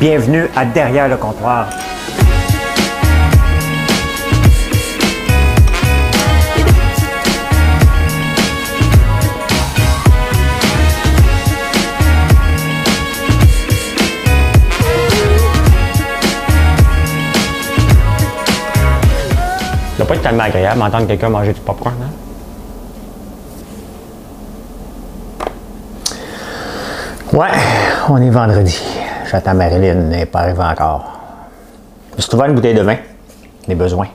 Bienvenue à Derrière le comptoir. Ça pas être tellement agréable d'entendre quelqu'un manger du popcorn, hein? Ouais, on est vendredi. J'attends Marilyn, n'est pas arrivée encore. Je me une bouteille de vin, Les besoins.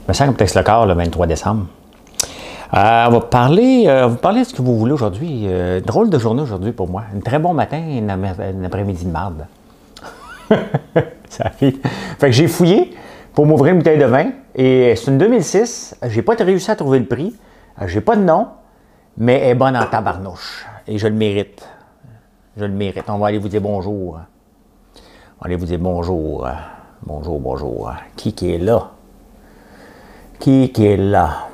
Je me sens comme texte le corps le 23 décembre. Euh, on va parler, euh, vous parler de ce que vous voulez aujourd'hui. Euh, drôle de journée aujourd'hui pour moi. Un très bon matin et un après-midi de marde. Ça fait. que j'ai fouillé pour m'ouvrir une bouteille de vin et c'est une 2006. J'ai pas réussi à trouver le prix. J'ai pas de nom, mais elle est bonne en tabarnouche et je le mérite. Je le mérite. On va aller vous dire bonjour. On va aller vous dire bonjour. Bonjour, bonjour. Qui qui est là? Qui qui est là?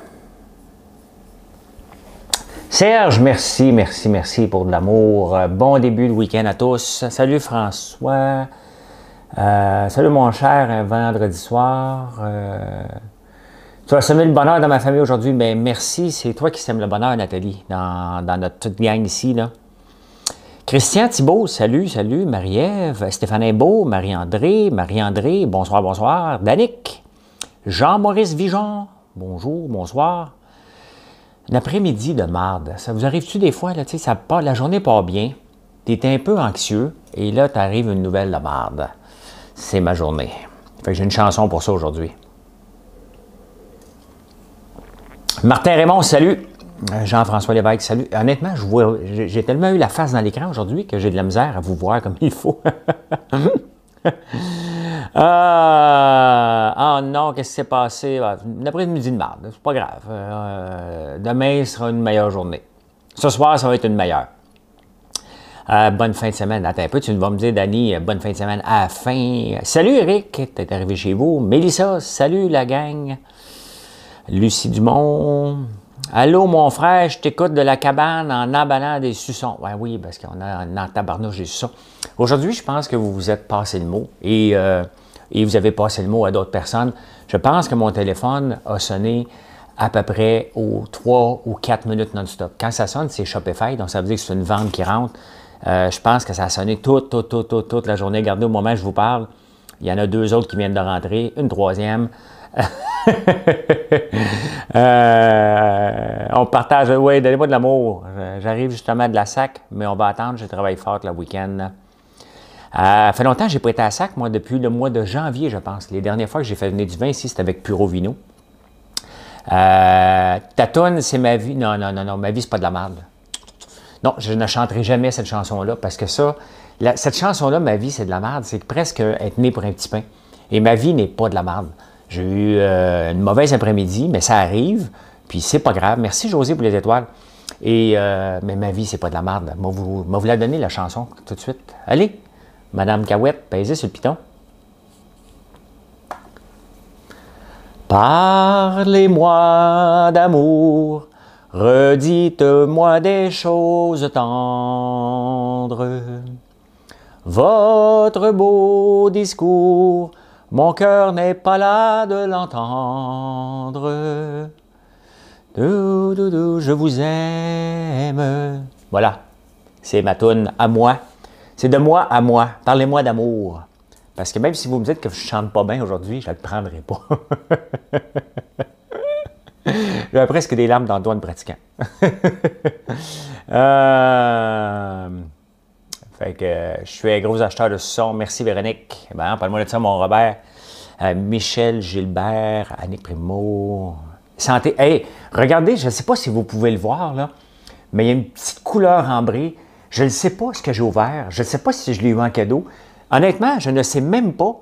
Serge, merci, merci, merci pour de l'amour. Bon début de week-end à tous. Salut François. Euh, salut mon cher, euh, vendredi soir. Euh, tu as semé le bonheur dans ma famille aujourd'hui. mais ben, merci, c'est toi qui sèmes le bonheur, Nathalie, dans, notre toute gang ici. Là. Christian Thibault, salut, salut, Marie-Ève, Stéphane Beau, Marie-André, Marie-André, bonsoir, bonsoir, Danick, Jean-Maurice Vigeon, bonjour, bonsoir. Un après-midi de marde, ça vous arrive-tu des fois, là, tu sais, la journée part bien, t'es un peu anxieux, et là, t'arrives une nouvelle de marde. C'est ma journée. Fait que j'ai une chanson pour ça aujourd'hui. Martin Raymond, salut! Euh, Jean-François Lévesque, salut. Honnêtement, j'ai tellement eu la face dans l'écran aujourd'hui que j'ai de la misère à vous voir comme il faut. ah oh non, qu'est-ce qui s'est passé? Bah, une après-midi de marde, c'est pas grave. Euh, demain sera une meilleure journée. Ce soir, ça va être une meilleure. bonne fin de semaine. Attends un peu, tu vas me dire, Dani, bonne fin de semaine à fin. Salut Eric, es arrivé chez vous. Mélissa, salut la gang. Lucie Dumont. Allô, mon frère, je t'écoute de la cabane en emballant des suçons. Ouais, ben oui, parce qu'on a un tabarnouche des suçons. Aujourd'hui, je pense que vous vous êtes passé le mot et, euh, et vous avez passé le mot à d'autres personnes. Je pense que mon téléphone a sonné à peu près aux 3 ou 4 minutes non-stop. Quand ça sonne, c'est Shopify, donc ça veut dire que c'est une vente qui rentre. Euh, je pense que ça a sonné toute, toute, toute, toute, toute la journée. Regardez, au moment où je vous parle, il y en a deux autres qui viennent de rentrer, une troisième. Euh, on partage. Oui, donnez-moi de l'amour. J'arrive justement de la SAC, mais on va attendre. Je travaille fort le week-end. Ça euh, fait longtemps que j'ai prêté été à SAC, moi, depuis le mois de janvier, je pense. Les dernières fois que j'ai fait venir du vin ici, c'était avec Puro Vino. Euh, Tatoune, c'est ma vie. Non, non, non, non, ma vie, c'est pas de la merde. Non, je ne chanterai jamais cette chanson-là parce que ça, cette chanson-là, ma vie, c'est de la merde. C'est presque être né pour un petit pain. Et ma vie n'est pas de la merde. J'ai eu euh, une mauvaise après-midi, mais ça arrive. Puis c'est pas grave. Merci José pour les étoiles. Et euh, mais ma vie, c'est pas de la merde. Moi, vous, vous la donnez, la chanson, tout de suite. Allez, Madame Cahouette, pèsez sur le piton. Parlez-moi d'amour, redites-moi des choses tendres. Votre beau discours mon cœur n'est pas là de l'entendre. je vous aime. Voilà, c'est ma toune à moi. C'est de moi à moi. Parlez-moi d'amour. Parce que même si vous me dites que je chante pas bien aujourd'hui, je ne le prendrai pas. J'ai presque des larmes dans le pratiquant. Euh, fait que je suis un gros acheteur de son. Merci Véronique. Ben, hein, parle-moi de ça, mon Robert. Euh, Michel Gilbert, Annick Primo. Santé. Hey, regardez, je ne sais pas si vous pouvez le voir, là, mais il y a une petite couleur ambrée. Je ne sais pas ce que j'ai ouvert. Je ne sais pas si je l'ai eu en cadeau. Honnêtement, je ne sais même pas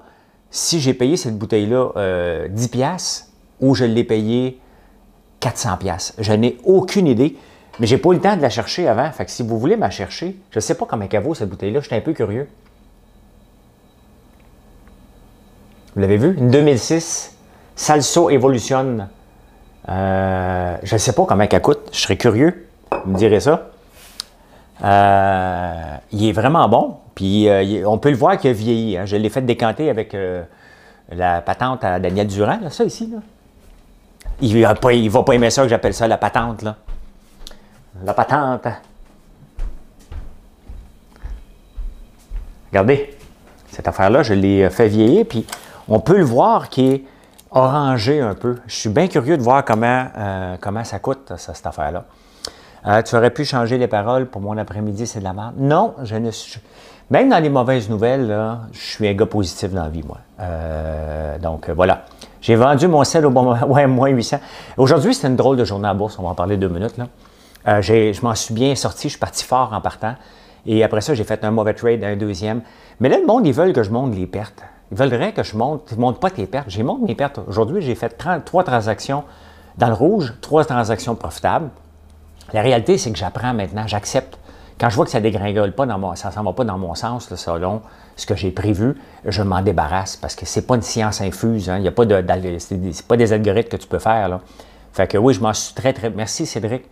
si j'ai payé cette bouteille-là 10$ euh, ou je l'ai payé 400$. Je n'ai aucune idée. Mais j'ai pas eu le temps de la chercher avant. Fait si vous voulez me la chercher, je sais pas comment elle vaut cette bouteille-là. J'étais un peu curieux. Vous l'avez vu? Une 2006 Salso Evolution. Euh, je ne sais pas comment elle coûte. Je serais curieux. Vous me direz ça. Euh, il est vraiment bon. Puis euh, on peut le voir qu'il a vieilli. Hein. Je l'ai fait décanter avec la patente à Daniel Durand. ça ici. Là. Il ne va pas aimer ça que j'appelle ça la patente. Là la patente. Regardez, cette affaire-là, je l'ai euh, fait vieillir, puis on peut le voir qui est orangé un peu. Je suis bien curieux de voir comment, euh, comment ça coûte, ça, cette affaire-là. Euh, tu aurais pu changer les paroles pour mon après-midi, c'est de la merde. Non, je ne suis... Même dans les mauvaises nouvelles, là, je suis un gars positif dans la vie, moi. donc, voilà. J'ai vendu mon sel au bon moment. Ouais, moins 800. Aujourd'hui, c'est une drôle de journée à bourse. On va en parler deux minutes, là. Euh, je m'en suis bien sorti, je suis parti fort en partant. Et après ça, j'ai fait un mauvais trade, un deuxième. Mais là, le monde, ils veulent que je monte les pertes. Ils voudraient que je monte. Tu ne montent pas tes pertes. J'ai monté mes pertes. Aujourd'hui, j'ai fait trois transactions dans le rouge, trois transactions profitables. La réalité, c'est que j'apprends maintenant, j'accepte. Quand je vois que ça dégringole pas dans mon, ça s'en va pas dans mon sens, selon ce que j'ai prévu, je m'en débarrasse parce que c'est pas une science infuse. Hein. Il y a pas de, pas des algorithmes que tu peux faire. Là. Fait que oui, je m'en suis très, très. Merci, Cédric.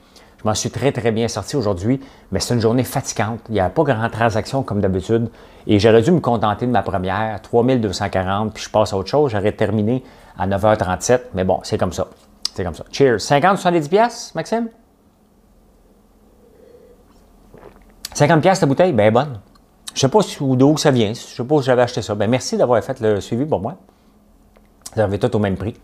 Je m'en suis très, très bien sorti aujourd'hui, mais c'est une journée fatigante. Il n'y a pas grand transaction comme d'habitude. Et j'aurais dû me contenter de ma première, 3240, puis je passe à autre chose. J'aurais terminé à 9h37, mais bon, c'est comme ça. C'est comme ça. Cheers. 50, 70 pièces, Maxime? 50 pièces, la bouteille, ben bonne. Je ne sais pas d'où ça vient. Je sais pas si j'avais acheté ça. Ben merci d'avoir fait le suivi pour moi. Vous avez tout au même prix.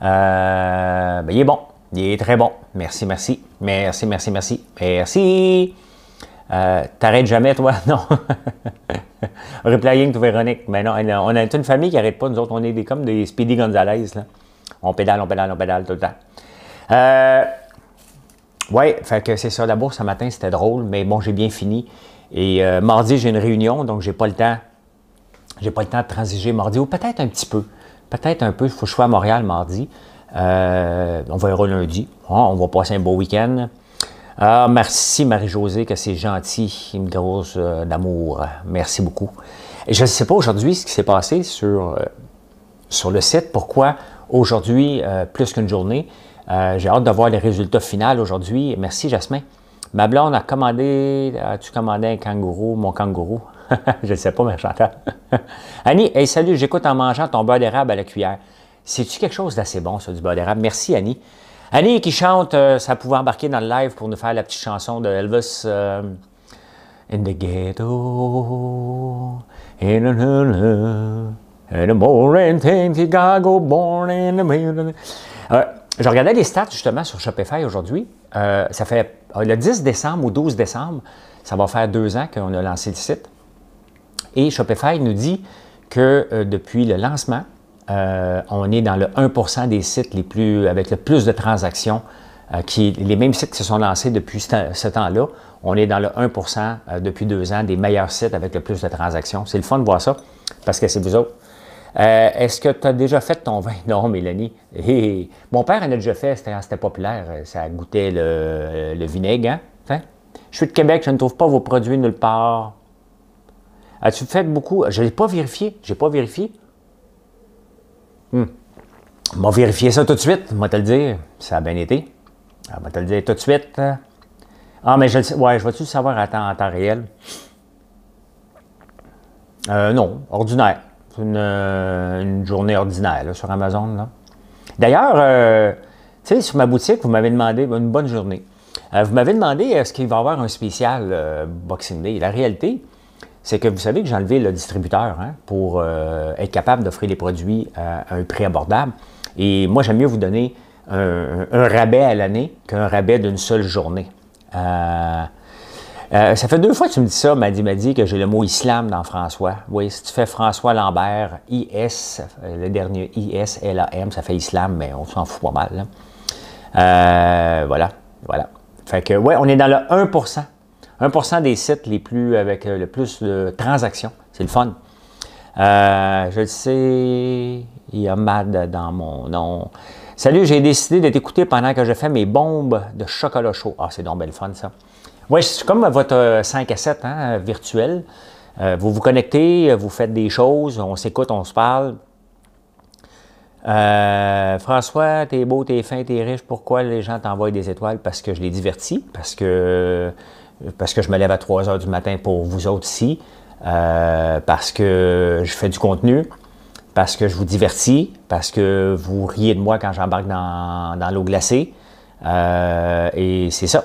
Euh, ben, il est bon. Il est très bon. Merci, merci. Merci, merci, merci. Merci. Euh, t'arrêtes jamais, toi? Non. Replying to Véronique. Mais non, on est une famille qui n'arrête pas. Nous autres, on est comme des Speedy Gonzalez. Là. On pédale, on pédale, on pédale tout le temps. Euh, ouais, fait que c'est ça. La bourse ce matin, c'était drôle, mais bon, j'ai bien fini. Et euh, mardi, j'ai une réunion, donc j'ai pas le temps. J'ai pas le temps de transiger mardi, ou peut-être un petit peu. Peut-être un peu. Il faut que je sois à Montréal mardi. Euh, va on verra lundi. Ah, on va passer un beau week-end. Ah, merci Marie-Josée, que c'est gentil. Une grosse euh, d'amour. Merci beaucoup. je ne sais pas aujourd'hui ce qui s'est passé sur, euh, sur le site. Pourquoi aujourd'hui, plus qu'une journée, j'ai hâte de voir les résultats finaux aujourd'hui. Merci Jasmin. Ma blonde a commandé, as-tu commandé un kangourou, mon kangourou? je ne sais pas, mais j'entends. Annie, salut, j'écoute en mangeant ton beurre d'érable à la cuillère. C'est-tu quelque chose d'assez bon, ça, du bas d'érable? Merci, Annie. Annie qui chante, euh, ça pouvait embarquer dans le live pour nous faire la petite chanson de Elvis. Euh, in the ghetto, in the, morning, born in the euh, Je regardais les stats justement sur Shopify aujourd'hui. ça fait le 10 décembre ou 12 décembre, ça va faire deux ans qu'on a lancé le site. Et Shopify nous dit que depuis le lancement, euh, on est dans le 1 des sites les plus, avec le plus de transactions, euh, qui, les mêmes sites se sont lancés depuis ce temps-là. On est dans le 1 euh, depuis deux ans des meilleurs sites avec le plus de transactions. C'est le fun de voir ça, parce que c'est vous autres. Est-ce que tu as déjà fait ton vin? Non, Mélanie. mon père en a déjà fait, c'était populaire. Ça goûtait le, le vinaigre. Hein? Hein? je suis de Québec, je ne trouve pas vos produits nulle part. As-tu fait beaucoup? Je ne l'ai pas vérifié. Je n'ai pas vérifié. Hmm. On va vérifier ça tout de suite, va te le dire. Ça a bien été. va ah, te le dire tout de suite. Hein. Ah, mais je Ouais, je vais-tu le savoir à temps, en temps réel? Euh, non, ordinaire. Une, euh, une journée ordinaire sur Amazon. D'ailleurs, euh, tu sais, sur ma boutique, vous m'avez demandé une bonne journée. Euh, vous m'avez demandé est-ce qu'il va y avoir un spécial Boxing Day. La réalité, c'est que vous savez que j'ai enlevé le distributeur hein, pour euh, être capable d'offrir les produits à, un prix abordable. Et moi, j'aime mieux vous donner un, rabais à l'année qu'un rabais d'une seule journée. Euh, euh, ça fait deux fois que tu me dis ça, dit, m'a dit que j'ai le mot islam dans François. Oui, si tu fais François Lambert, IS, le dernier IS, L-A-M, ça fait islam, mais on s'en fout pas mal. voilà, voilà. Fait que, ouais, on est dans le 1 1 des sites les plus avec euh, le plus de transactions. C'est le fun. Euh, je le sais, il y a Mad dans mon nom. Salut, j'ai décidé d'être écouté pendant que je fais mes bombes de chocolat chaud. Ah, c'est donc belle fun, ça. Oui, c'est comme votre 5 euh, à 7 hein, virtuel. vous vous connectez, vous faites des choses, on s'écoute, on se parle. François, t'es beau, t'es fin, t'es riche. Pourquoi les gens t'envoient des étoiles? Parce que je les divertis, parce que parce que je me lève à 3 h du matin pour vous autres ici, euh, parce que je fais du contenu, parce que je vous divertis, parce que vous riez de moi quand j'embarque dans, l'eau glacée. Euh, et c'est ça.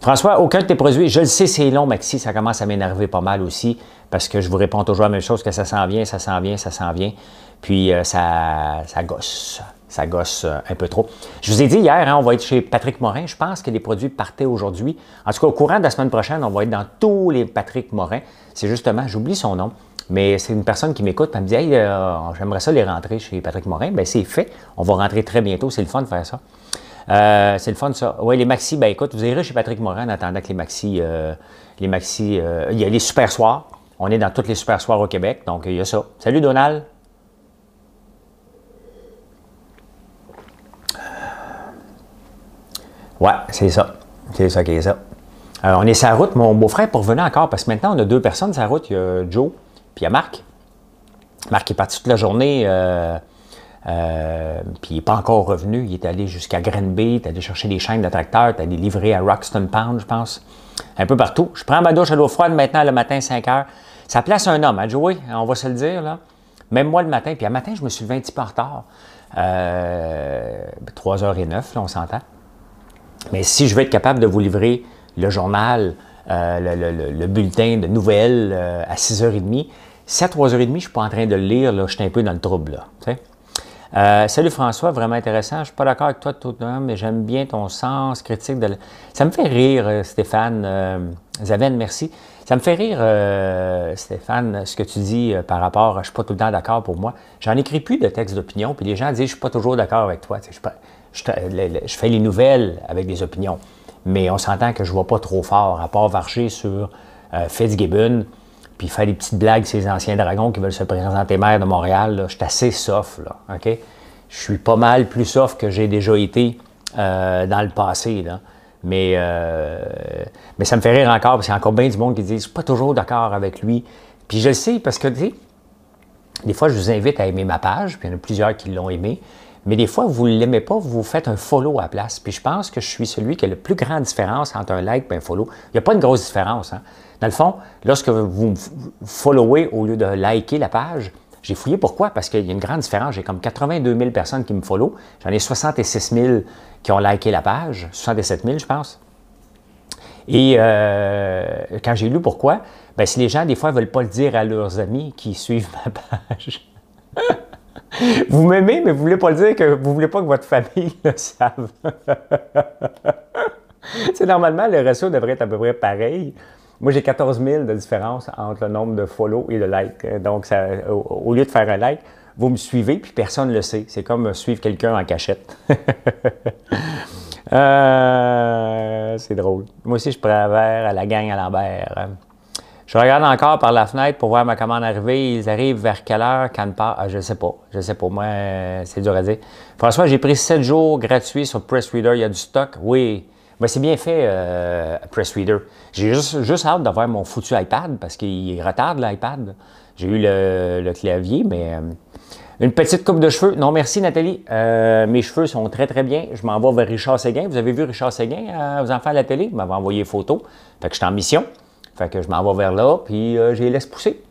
François, aucun de tes produits, je le sais, c'est long, mais si ça commence à m'énerver pas mal aussi, parce que je vous réponds toujours la même chose, que ça s'en vient, ça s'en vient, ça s'en vient, puis euh, ça gosse ça gosse euh, un peu trop. Je vous ai dit hier, hein, on va être chez Patrick Morin. Je pense que les produits partaient aujourd'hui. En tout cas, au courant de la semaine prochaine, on va être dans tous les Patrick Morin. C'est justement, j'oublie son nom, mais c'est une personne qui m'écoute. Elle me dit hey, euh, j'aimerais ça les rentrer chez Patrick Morin. Bien, c'est fait. On va rentrer très bientôt. C'est le fun de faire ça. Euh, c'est le fun, ça. Oui, les maxi, ben écoute, vous irez chez Patrick Morin en attendant que les maxi. les maxi il y a les super soirs. On est dans toutes les super soirs au Québec. Donc, il y a ça. Salut, Donald. Ouais, c'est ça. C'est ça qui ça. on est sur la route, mon beau-frère pour venir encore, parce que maintenant, on a deux personnes sur la route. Il y a Joe, puis il y a Marc. Marc est parti toute la journée, euh, euh, puis il n'est pas encore revenu. Il est allé jusqu'à Green il est allé chercher des chaînes de il est allé livrer à Rockston Pound, je pense, un peu partout. Je prends ma douche à l'eau froide maintenant, le matin, 5 h Ça place un homme, à hein, Joey, on va se le dire, là. Même moi, le matin, puis le matin, je me suis levé un petit peu en retard. 3h09, euh, là, on s'entend. Mais si je veux être capable de vous livrer le journal, euh, le, bulletin de nouvelles euh, à 6h30, 7 3h30, je ne suis pas en train de le lire, là, je suis un peu dans le trouble. Euh, salut François, vraiment intéressant. Je ne suis pas d'accord avec toi tout le temps, mais j'aime bien ton sens critique. De Ça me fait rire, Stéphane. Zaven, merci. Ça me fait rire, Stéphane, ce que tu dis par rapport à je ne suis pas tout le temps d'accord pour moi. J'en écris plus de textes d'opinion, puis les gens disent je ne suis pas toujours d'accord avec toi. Je je, fais les nouvelles avec des opinions. Mais on s'entend que je ne vois pas trop fort, à part marcher sur euh, Fitzgibbon, puis faire des petites blagues sur ces anciens dragons qui veulent se présenter maire de Montréal. Je suis assez soft, là, Je suis pas mal plus soft que j'ai déjà été euh, dans le passé, Mais, euh, mais ça me fait rire encore, parce qu'il y a encore bien du monde qui dit « je suis pas toujours d'accord avec lui ». Puis je le sais, parce que, des fois, je vous invite à aimer ma page, puis il y en a plusieurs qui l'ont aimé. Mais des fois, vous ne l'aimez pas, vous faites un follow à la place. Puis je pense que je suis celui qui a la plus grande différence entre un like et un follow. Il n'y a pas une grosse différence. Hein? Dans le fond, lorsque vous followez au lieu de liker la page, j'ai fouillé pourquoi, parce qu'il y a une grande différence. J'ai comme 82 000 personnes qui me follow. J'en ai 66 000 qui ont liké la page, 67 000, je pense. Et euh, quand j'ai lu pourquoi, ben, si les gens, des fois, ne veulent pas le dire à leurs amis qui suivent ma page, vous m'aimez, mais vous voulez pas le dire que vous voulez pas que votre famille le save. c'est normalement, le réseau devrait être à peu près pareil. Moi, j'ai 14 000 de différence entre le nombre de follow et de like. Donc, au, lieu de faire un like, vous me suivez, puis personne ne le sait. C'est comme suivre quelqu'un en cachette. Euh, c'est drôle. Moi aussi, je prends à la gang à l'envers. Je regarde encore par la fenêtre pour voir ma commande arriver. Ils arrivent vers quelle heure, quand pas? Ah, je sais pas. Je sais pas. Moi, euh, c'est dur à dire. François, j'ai pris 7 jours gratuits sur Pressreader. Il y a du stock. Oui. Mais c'est bien fait, press euh, Pressreader. J'ai juste, hâte d'avoir mon foutu iPad parce qu'il retarde l'iPad. J'ai eu le, clavier, mais euh, une petite coupe de cheveux. Non, merci Nathalie. mes cheveux sont très, très bien. Je m'envoie vais vers Richard Séguin. Vous avez vu Richard Séguin, Vous aux enfants à la télé? Vous m'avez envoyé photo. Fait que je suis en mission. Fait que je m'en vais vers là, puis euh, je les laisse pousser.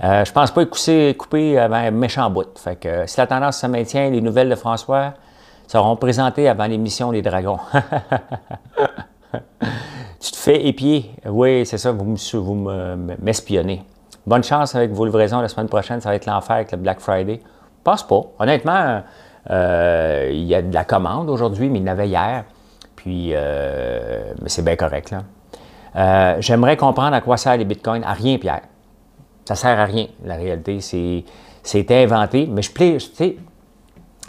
Je euh, je pense pas couper, couper avant méchant bout. Fait que euh, si la tendance se maintient, les nouvelles de François seront présentées avant l'émission des Dragons. tu te fais épier. Oui, c'est ça, vous, vous m'espionnez. Bonne chance avec vos livraisons la semaine prochaine, ça va être l'enfer avec le Black Friday. Pense pas. Honnêtement, il y a de la commande aujourd'hui, mais il y en avait hier. Puis, c'est bien correct, là. Euh, j'aimerais comprendre à quoi sert les bitcoins. À rien, Pierre. Ça sert à rien. La réalité, c'est inventé. Mais je plais, tu sais,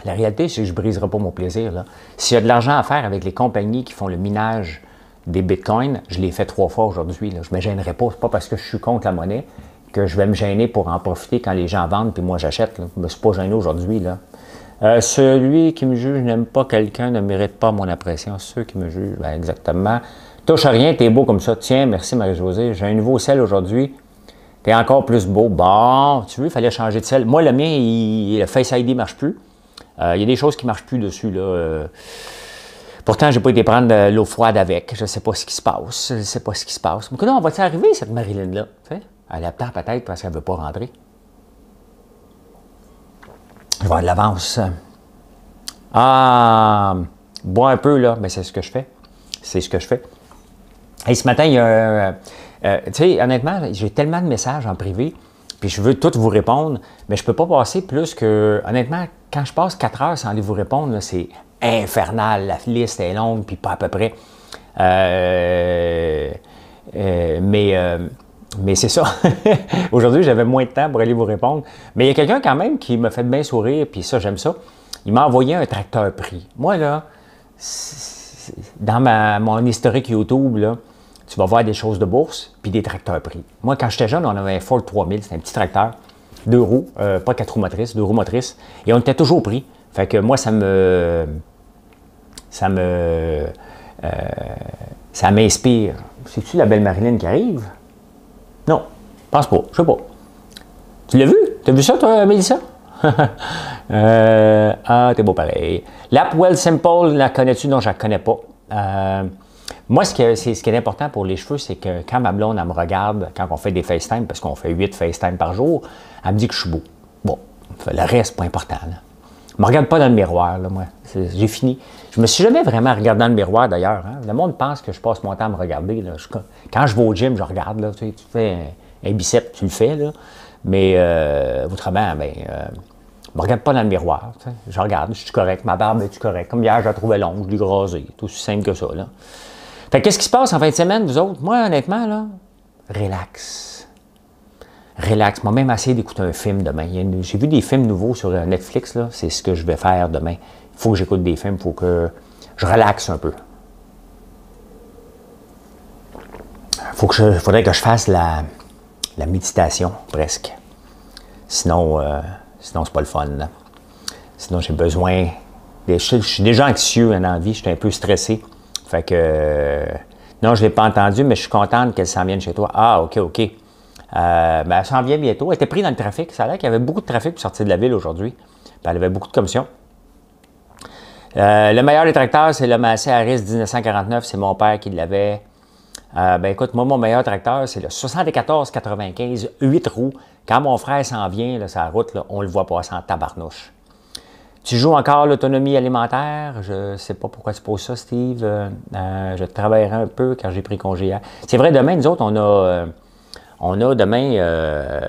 la réalité, c'est que je briserai pas mon plaisir. S'il y a de l'argent à faire avec les compagnies qui font le minage des bitcoins, je l'ai fait trois fois aujourd'hui. Je ne me gênerai pas. n'est pas parce que je suis contre la monnaie que je vais me gêner pour en profiter quand les gens vendent puis moi j'achète. Je ne me suis pas gêné aujourd'hui. là. Euh, celui qui me juge n'aime pas quelqu'un ne mérite pas mon appréciation. Ceux qui me jugent, ben, exactement. Touche à rien, t'es beau comme ça. Tiens, merci Marie-Josée, j'ai un nouveau sel aujourd'hui. T'es encore plus beau. Bon, tu veux, il fallait changer de sel. Moi, le mien, le Face ID ne marche plus. Euh, il y a des choses qui ne marchent plus dessus. Là. Euh, pourtant, j'ai pas été prendre l'eau froide avec. Je ne sais pas ce qui se passe. Je ne sais pas ce qui se passe. Mais on va-t-il arriver, cette Marilyn-là? Elle a peut-être parce qu'elle ne veut pas rentrer. Je vais avoir de l'avance. Ah, bois un peu, là. Mais c'est ce que je fais. C'est ce que je fais. Et ce matin, il y a. Euh, euh, tu sais, honnêtement, j'ai tellement de messages en privé, puis je veux tous vous répondre, mais je peux pas passer plus que. Honnêtement, quand je passe quatre heures sans aller vous répondre, c'est infernal. La liste est longue, puis pas à peu près. Euh, mais. mais c'est ça. Aujourd'hui, j'avais moins de temps pour aller vous répondre. Mais il y a quelqu'un quand même qui me fait bien sourire, puis ça, j'aime ça. Il m'a envoyé un tracteur pris. Moi, là, dans ma, mon historique YouTube, là, tu vas voir des choses de bourse, puis des tracteurs pris. Moi, quand j'étais jeune, on avait un Ford 3000, c'était un petit tracteur, deux roues, euh, pas quatre roues motrices, deux roues motrices, et on était toujours pris. Fait que moi, ça me... ça me... Euh, ça m'inspire. C'est-tu la belle Marilyn qui arrive? Non, pense pas, je sais pas. Tu l'as vu? as vu ça, toi, Mélissa? euh, ah, t'es beau pareil. L'app Well Simple, la connais-tu? Non, je la connais pas. Euh, moi, ce, qui est important pour les cheveux, c'est que quand ma blonde, elle me regarde, quand on fait des FaceTime, parce qu'on fait 8 FaceTime par jour, elle me dit que je suis beau. Bon, le reste, pas important. Là. Je me regarde pas dans le miroir, là, moi. J'ai fini. Je me suis jamais vraiment regardé dans le miroir, d'ailleurs. Hein. Le monde pense que je passe mon temps à me regarder. quand je vais au gym, je regarde. tu, fais un, biceps bicep, tu le fais. Là. Mais euh, autrement, ben, je euh, me regarde pas dans le miroir. Je regarde, je suis correct. Ma barbe est correcte. Comme hier, je la trouvais longue, je l'ai rasée. C'est aussi simple que ça. Là qu'est-ce qui se passe en fin de semaine, vous autres? Moi, honnêtement, là, relax. Relax. Moi-même, essayer d'écouter un film demain. J'ai vu des films nouveaux sur euh, Netflix, là. C'est ce que je vais faire demain. Il faut que j'écoute des films, il faut que je relaxe un peu. Faut que faudrait que je fasse la, méditation, presque. Sinon, euh, sinon c'est pas le fun. Sinon, j'ai besoin. Je, je suis déjà anxieux en envie, je suis un peu stressé. Fait que. Euh, non, je ne l'ai pas entendu, mais je suis contente qu'elle s'en vienne chez toi. Ah, OK, OK. Euh, ben, elle s'en vient bientôt. Elle était prise dans le trafic. Ça a l'air qu'il y avait beaucoup de trafic pour sortir de la ville aujourd'hui. elle avait beaucoup de commissions. Euh, le meilleur des tracteurs, c'est le Massey Harris 1949. C'est mon père qui l'avait. ben écoute, moi, mon meilleur tracteur, c'est le 74-95, 8 roues. Quand mon frère s'en vient, là, sa route, on le voit passer en tabarnouche. Tu joues encore l'autonomie alimentaire. Je ne sais pas pourquoi tu poses ça, Steve. Euh, euh, je travaillerai un peu car j'ai pris congé C'est vrai, demain, nous autres, on a, euh, on a demain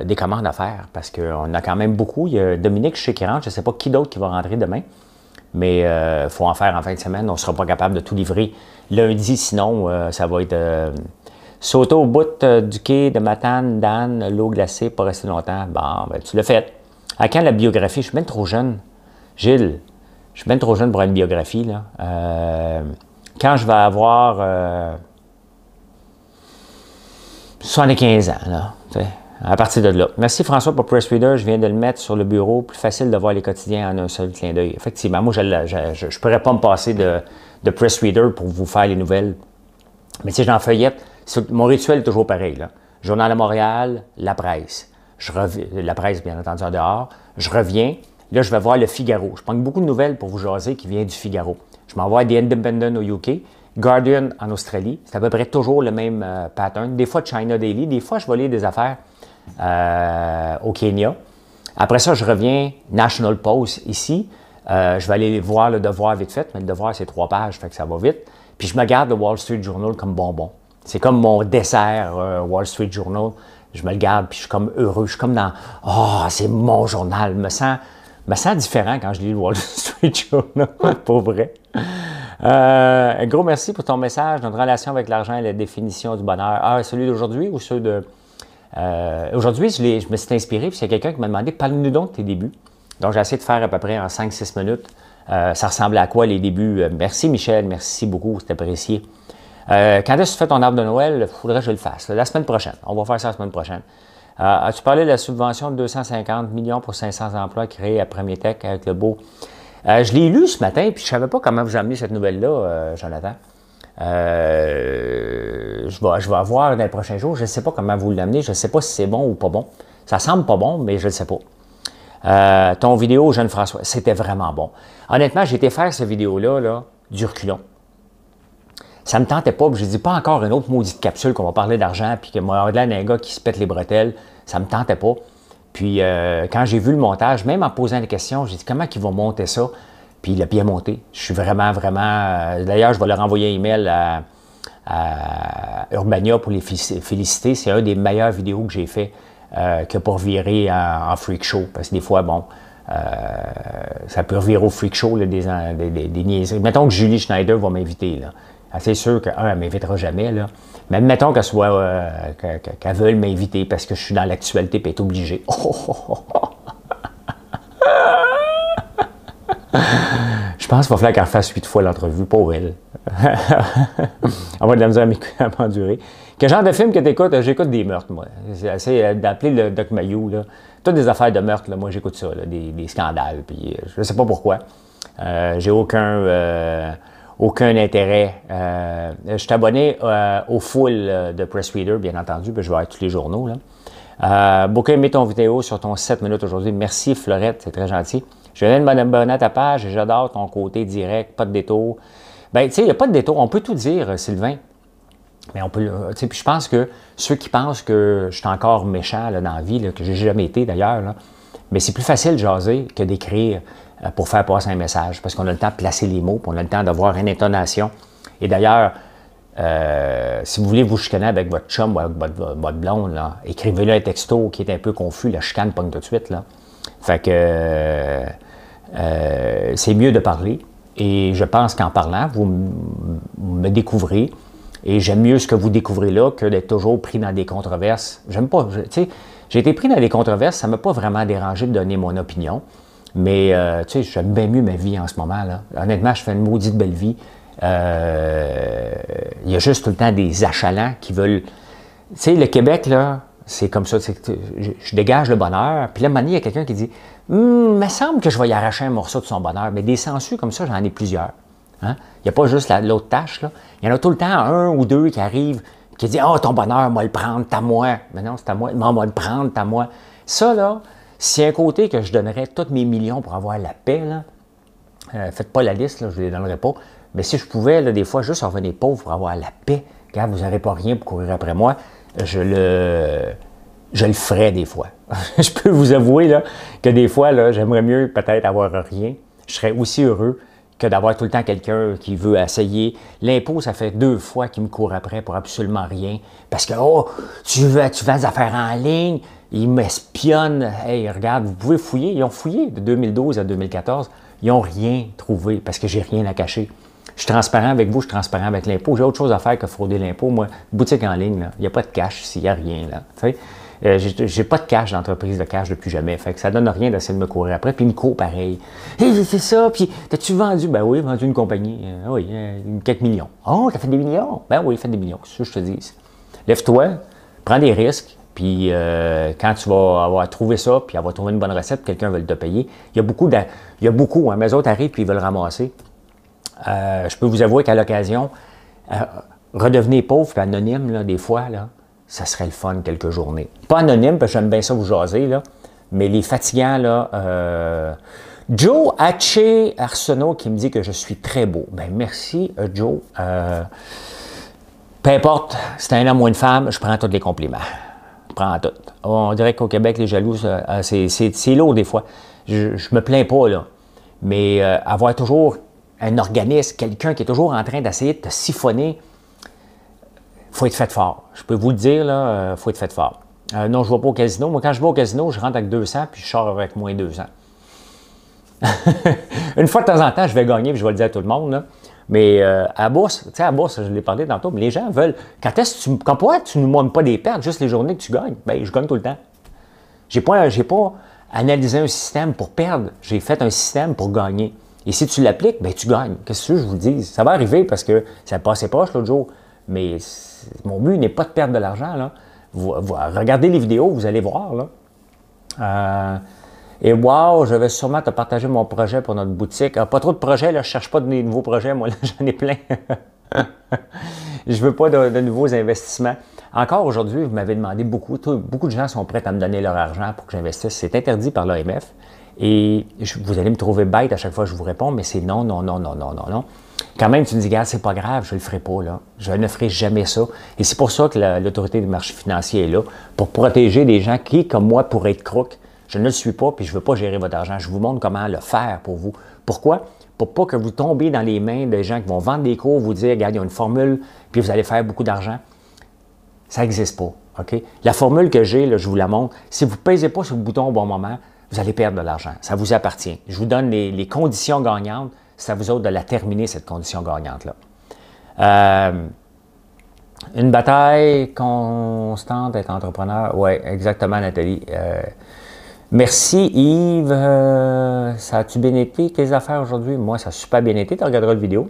des commandes à faire parce qu'on a quand même beaucoup. Il y a Dominique, je sais qui rentre. Je ne sais pas qui d'autre qui va rentrer demain. Mais il faut en faire en fin de semaine. On ne sera pas capable de tout livrer lundi. Sinon, ça va être sauter au bout du quai de Matane, Dan, l'eau glacée, pas rester longtemps. Bon, ben, tu le fait. À quand la biographie? Je suis même trop jeune. Gilles, je suis bien trop jeune pour une biographie. Là. Euh, quand je vais avoir 75 euh, ans, à partir de là. Merci François pour Press Reader. Je viens de le mettre sur le bureau. Plus facile de voir les quotidiens en un seul clin d'œil. Effectivement, moi, je ne pourrais pas me passer de, Press Reader pour vous faire les nouvelles. Mais si j'en feuillette, mon rituel est toujours pareil. Journal à Montréal, la presse. Je La presse, bien entendu, en dehors. Je reviens, Là, je vais voir le Figaro. Je prends beaucoup de nouvelles pour vous jaser qui vient du Figaro. Je m'envoie The Independent au UK, Guardian en Australie. C'est à peu près toujours le même euh, pattern. Des fois, China Daily. Des fois, je vais lire des affaires euh, au Kenya. Après ça, je reviens National Post ici. Euh, je vais aller voir le devoir vite fait, mais le devoir, c'est trois pages, fait que ça va vite. Puis je me garde le Wall Street Journal comme bonbon. C'est comme mon dessert Wall Street Journal. Je me le garde, puis je suis comme heureux. Je suis comme dans « Oh, c'est mon journal! » me sens ben, ça différent quand je lis le Wall Street Journal, pour vrai. Euh, gros merci pour ton message. Notre relation avec l'argent et la définition du bonheur. Ah, celui d'aujourd'hui ou ceux de. Euh, aujourd'hui, je, me suis inspiré, puis il y a quelqu'un qui m'a demandé parle-nous donc de tes débuts. Donc, j'ai essayé de faire à peu près en 5-6 minutes. Euh, ça ressemble à quoi les débuts euh, Merci Michel, merci beaucoup, c'est apprécié. quand est-ce que tu fais ton arbre de Noël Il faudrait que je le fasse. La semaine prochaine. On va faire ça la semaine prochaine. Euh, as-tu parlé de la subvention de 250 millions pour 500 emplois créés à Premier Tech avec le beau? Euh, je l'ai lu ce matin, puis je ne savais pas comment vous amener cette nouvelle-là, euh, Jonathan. je, vais, je voir dans les prochains jours. Je ne sais pas comment vous l'amener. Je ne sais pas si c'est bon ou pas bon. Ça semble pas bon, mais je ne sais pas. ton vidéo, jeune François, c'était vraiment bon. Honnêtement, j'ai été faire cette vidéo-là là, du reculon ça me tentait pas. je j'ai dis pas encore une autre maudite capsule qu'on va parler d'argent, puis que moi, de un gars qui se pète les bretelles, ça me tentait pas. Puis euh, quand j'ai vu le montage, même en posant des questions, j'ai dit, comment qu'ils vont monter ça? Puis il a bien monté. Je suis vraiment, vraiment. Euh, d'ailleurs, je vais leur envoyer un email à, à Urbania pour les féliciter. C'est un des meilleures vidéos que j'ai fait euh, que pour virer en, freak show. Parce que des fois, bon, ça peut revirer au freak show des, des, Mettons que Julie Schneider va m'inviter. là. C'est sûr qu'un, elle ne m'invitera jamais. Là. Mais admettons qu'elle soit euh, qu'elle veuille m'inviter parce que je suis dans l'actualité et être est obligée. je pense qu'il va falloir qu'elle fasse huit fois l'entrevue, pour elle. va de la misère à m'endurer. Quel genre de film que tu écoutes? Euh, j'écoute des meurtres, moi. C'est assez euh, d'appeler le Doc Mayou. Là. Toutes des affaires de meurtres, moi j'écoute ça, des, scandales. Puis, je ne sais pas pourquoi. j'ai aucun aucun intérêt. Euh, je suis abonné euh, au full euh, de Press Reader, bien entendu, puis je vais tous les journaux. Là. beaucoup aimé ton vidéo sur ton 7 minutes aujourd'hui. Merci Florette, c'est très gentil. Je viens de m'abonner à ta page et j'adore ton côté direct, pas de détour. Ben, tu sais, il n'y a pas de détour. On peut tout dire, Sylvain. Mais on peut. Tu sais, puis je pense que ceux qui pensent que je suis encore méchant dans la vie, là, que j'ai jamais été d'ailleurs, mais c'est plus facile de jaser que d'écrire. Euh, pour faire passer un message, parce qu'on a le temps de placer les mots, puis on a le temps d'avoir une intonation. Et d'ailleurs, euh, si vous voulez vous chicaner avec votre chum ou avec votre, blonde, écrivez-le un texto qui est un peu confus, le chicane pogne tout de suite. Là. Fait que euh, c'est mieux de parler. Et je pense qu'en parlant, vous me découvrez. Et j'aime mieux ce que vous découvrez là que d'être toujours pris dans des controverses. J'aime pas. j'ai été pris dans des controverses, ça ne m'a pas vraiment dérangé de donner mon opinion. Mais, euh, tu sais, j'aime bien mieux ma vie en ce moment. Là. Honnêtement, je fais une maudite belle vie. Euh, il y a juste tout le temps des achalants qui veulent. Tu sais, le Québec, là, c'est comme ça. Je, dégage le bonheur. Puis là, à il y a quelqu'un qui dit Hum, me semble que je vais y arracher un morceau de son bonheur. Mais des sensus comme ça, j'en ai plusieurs. Hein. Il n'y a pas juste l'autre tâche. Il y en a tout le temps un ou deux qui arrivent qui disent Ah, oh, ton bonheur, moi le prendre, t'as moi. Mais non, c'est à moi. moi le prendre, t'as moi. Ça, là, si un côté que je donnerais tous mes millions pour avoir la paix, euh, faites pas la liste, je ne les donnerai pas, mais si je pouvais, des fois, juste venir pauvre pour avoir la paix, car vous n'aurez pas rien pour courir après moi, je le, je le ferais des fois. je peux vous avouer là, que des fois, j'aimerais mieux peut-être avoir rien. Je serais aussi heureux que d'avoir tout le temps quelqu'un qui veut essayer. L'impôt, ça fait deux fois qu'il me court après pour absolument rien. Parce que, oh, tu vas tu vas affaires en ligne, ils m'espionnent. Hey, regarde, vous pouvez fouiller. Ils ont fouillé de 2012 à 2014. Ils n'ont rien trouvé parce que j'ai rien à cacher. Je suis transparent avec vous, je suis transparent avec l'impôt. J'ai autre chose à faire que frauder l'impôt. Moi, boutique en ligne, il n'y a pas de cash s'il n'y a rien. Là. Euh, j'ai pas de cash d'entreprise de cash depuis jamais. Fait que ça donne rien d'essayer de me courir après. Puis il me court pareil. Hey, eh, c'est ça, puis t'as-tu vendu? Ben oui, vendu une compagnie. Euh, oui, euh, quelques millions. Oh, t'as fait des millions? Ben oui, fait des millions. C'est ce que je te dis. Lève-toi, prends des risques, puis euh, quand tu vas avoir trouvé ça, puis avoir trouvé une bonne recette, quelqu'un veut te payer. Il y a beaucoup, il y a beaucoup. Hein, mes autres arrivent puis ils veulent ramasser. Euh, je peux vous avouer qu'à l'occasion, euh, redevenez pauvre puis anonyme, des fois, là, ça serait le fun quelques journées. Pas anonyme, parce que j'aime bien ça vous jaser, là, mais les fatigants, là. Joe Haché Arsenault qui me dit que je suis très beau. Ben merci, Joe. peu importe, c'est un homme ou une femme, je prends tous les compliments. On dirait qu'au Québec, les jaloux, euh, c'est lourd des fois. Je, me plains pas, là. Mais euh, avoir toujours un organisme, quelqu'un qui est toujours en train d'essayer de te siphonner, faut être fait fort. Je peux vous le dire, là, euh, faut être fait fort. non, je ne vais pas au casino. Moi, quand je vais au casino, je rentre avec 200 puis je sors avec moins 200. Une fois de temps en temps, je vais gagner, puis je vais le dire à tout le monde. Mais euh, à bourse, tu sais, à bourse, je l'ai parlé tantôt, mais les gens veulent. Quand est-ce que tu. Quand pourquoi tu ne montres pas des pertes, juste les journées que tu gagnes? Bien, je gagne tout le temps. J'ai pas, j'ai pas analysé un système pour perdre. J'ai fait un système pour gagner. Et si tu l'appliques, bien, tu gagnes. Qu'est-ce que je vous dis? Ça va arriver parce que ça passait proche l'autre jour. Mais mon but n'est pas de perdre de l'argent. regardez les vidéos, vous allez voir. Là. Euh, et wow, je vais sûrement te partager mon projet pour notre boutique. Ah, pas trop de projets, là, je cherche pas de nouveaux projets, moi, j'en ai plein. je ne veux pas de, nouveaux investissements. Encore aujourd'hui, vous m'avez demandé beaucoup, beaucoup de gens sont prêts à me donner leur argent pour que j'investisse. C'est interdit par l'AMF. Et vous allez me trouver bête à chaque fois que je vous réponds, mais c'est non, non, non, non, non, non, non. Quand même, tu me dis, gars, c'est pas grave, je le ferai pas, là. Je ne ferai jamais ça. Et c'est pour ça que l'autorité des marchés financiers est là, pour protéger des gens qui, comme moi, pourraient être crocs je ne le suis pas, puis je ne veux pas gérer votre argent. Je vous montre comment le faire pour vous. Pourquoi? Pour pas que vous tombiez dans les mains des gens qui vont vendre des cours, vous dire, regarde, il y a une formule, puis vous allez faire beaucoup d'argent. Ça n'existe pas. OK? La formule que j'ai, je vous la montre. Si vous ne pèsez pas sur le bouton au bon moment, vous allez perdre de l'argent. Ça vous appartient. Je vous donne les, conditions gagnantes. Ça vous autres de la terminer, cette condition gagnante-là. Euh, une bataille constante être entrepreneur. Oui, exactement, Nathalie. Euh, Merci Yves. Euh, ça a-tu bien été tes affaires aujourd'hui? Moi, ça a super bien été. Tu regarderas la vidéo.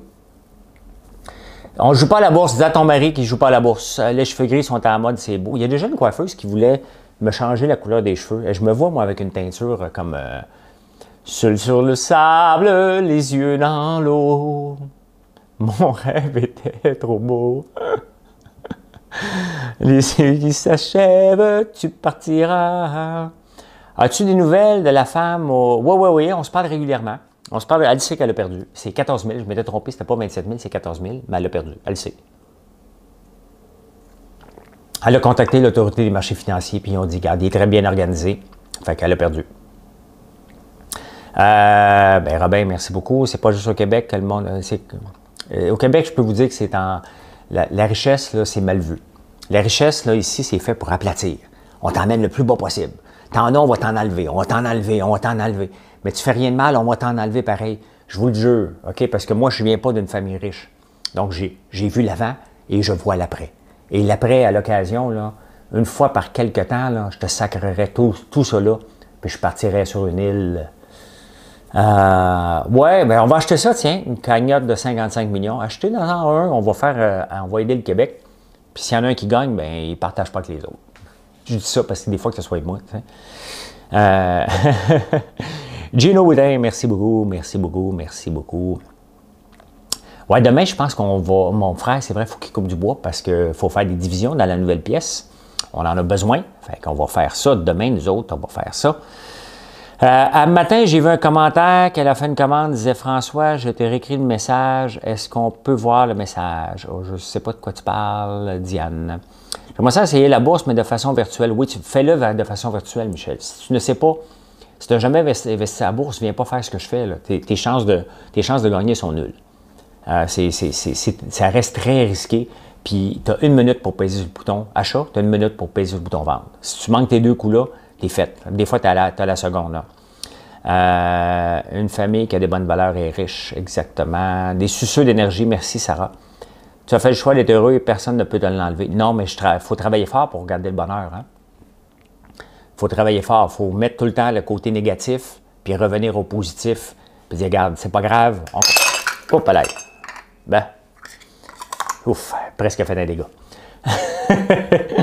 On ne joue pas à la bourse. Dis à ton mari qui ne joue pas à la bourse. Euh, les cheveux gris sont à la mode, c'est beau. Il y a déjà une coiffeuse qui voulait me changer la couleur des cheveux. Et je me vois, moi, avec une teinture euh, comme sur le sable, les yeux dans l'eau. Mon rêve était trop beau. les yeux qui s'achèvent, tu partiras. As-tu des nouvelles de la femme au... Oui, oui, oui, on se parle régulièrement. On se parle, elle sait qu'elle a perdu. C'est 14 000, je m'étais trompé, c'était pas 27 000, c'est 14 000, mais elle a perdu, elle sait. Elle a contacté l'autorité des marchés financiers, puis ils ont dit, regarde, il est très bien organisé. Fait qu'elle a perdu. Euh, ben Robin, merci beaucoup. C'est pas juste au Québec que le monde. Euh, euh, au Québec, je peux vous dire que c'est en. La, richesse, là, c'est mal vu. La richesse, là, ici, c'est fait pour aplatir. On t'emmène le plus bas possible. T'en as, on va t'en enlever, on va t'en enlever, on va t'en enlever. Mais tu fais rien de mal, on va t'en enlever pareil. Je vous le jure, OK? Parce que moi, je ne viens pas d'une famille riche. Donc, j'ai vu l'avant et je vois l'après. Et l'après, à l'occasion, là, une fois par quelque temps, je te sacrerais tout, tout cela, puis je partirais sur une île. Euh, ouais, ben on va acheter ça, tiens, une cagnotte de 55 millions. Acheter dans un, on va faire, euh, aider le Québec. Puis s'il y en a un qui gagne, ben il ne partage pas avec les autres. Je dis ça parce que des fois que ce soit avec moi. Euh, Gino Boudin, merci beaucoup, merci beaucoup, merci beaucoup. Ouais, demain, je pense qu'on va. Mon frère, c'est vrai, il faut qu'il coupe du bois parce qu'il faut faire des divisions dans la nouvelle pièce. On en a besoin. Fait qu'on va faire ça demain, nous autres, on va faire ça. Un euh, matin, j'ai vu un commentaire qu'elle a fait une commande, disait François, je t'ai réécrit le message. Est-ce qu'on peut voir le message? Oh, je ne sais pas de quoi tu parles, Diane. Comment ça, essayer la bourse, mais de façon virtuelle? Oui, tu fais-le de façon virtuelle, Michel. Si tu ne sais pas, si tu n'as jamais investi, à la bourse, viens pas faire ce que je fais. Tes, chances de, tes chances de gagner sont nulles. Euh, ça reste très risqué. Puis tu as une minute pour sur le bouton achat, tu as une minute pour sur le bouton vendre. Si tu manques tes deux coups-là, tu es fait. Des fois, tu as la, seconde. Euh, une famille qui a des bonnes valeurs et riche, exactement. Des suceux d'énergie, merci Sarah. Tu as fait le choix d'être heureux et personne ne peut te l'enlever. Non, mais il faut travailler fort pour garder le bonheur. Il hein. faut travailler fort. Il faut mettre tout le temps le côté négatif, puis revenir au positif. Puis dire, regarde, c'est pas grave. On... Oups, à l'aide. Ben. Ouf, presque fait un dégât.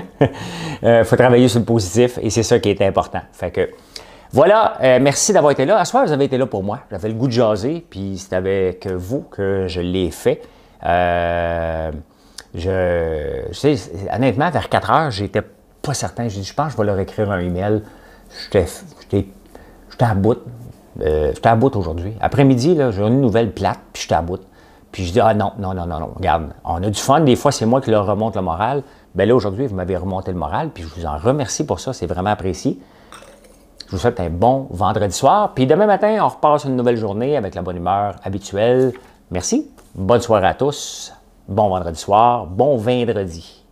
Il euh, faut travailler sur le positif et c'est ça qui est important. Fait que, voilà, euh, merci d'avoir été là. À ce soir, vous avez été là pour moi. J'avais le goût de jaser, puis c'est avec vous que je l'ai fait. Euh, je, sais, honnêtement, vers 4 heures, j'étais pas certain. J'ai dit, je pense que je vais leur écrire un email. J'étais à bout. Euh, j'étais à bout aujourd'hui. Après-midi, j'ai une nouvelle plate, puis j'étais à bout. Puis je dis, ah non, non, non, non, non, regarde, on a du fun. Des fois, c'est moi qui leur remonte le moral. Bien là, aujourd'hui, vous m'avez remonté le moral, puis je vous en remercie pour ça. C'est vraiment apprécié. Je vous souhaite un bon vendredi soir. Puis demain matin, on repasse une nouvelle journée avec la bonne humeur habituelle. Merci. Bonsoir à tous. Bon vendredi soir. Bon vendredi.